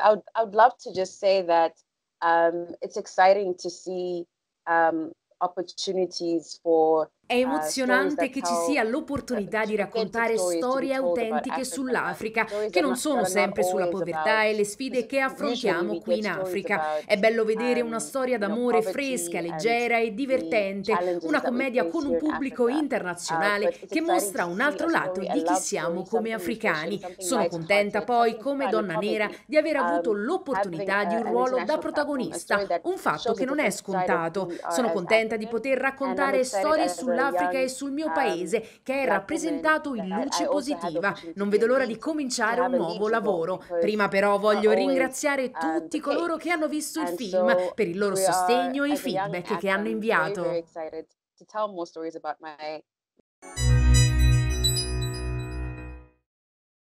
I would, I would love to just say that um, it's exciting to see um, opportunities for È ah, emozionante che ci sia l'opportunità di raccontare storie autentiche sull'Africa, che non sono sempre sulla povertà e le sfide che affrontiamo qui in Africa. È bello vedere um, una storia d'amore fresca, leggera e divertente, una commedia con un pubblico internazionale uh, che mostra un altro lato di chi siamo come africani. Sono contenta poi, come donna nera, di aver avuto um, l'opportunità di un ruolo da protagonista, un fatto che non è scontato. Sono contenta di poter raccontare storie sull'Africa sull'Africa e sul mio ehm, paese, che è rappresentato in eh, luce eh, positiva. Non vedo l'ora di cominciare un nuovo lavoro. Prima però voglio ringraziare tutti coloro che hanno visto il film per il loro sostegno e i feedback che hanno inviato.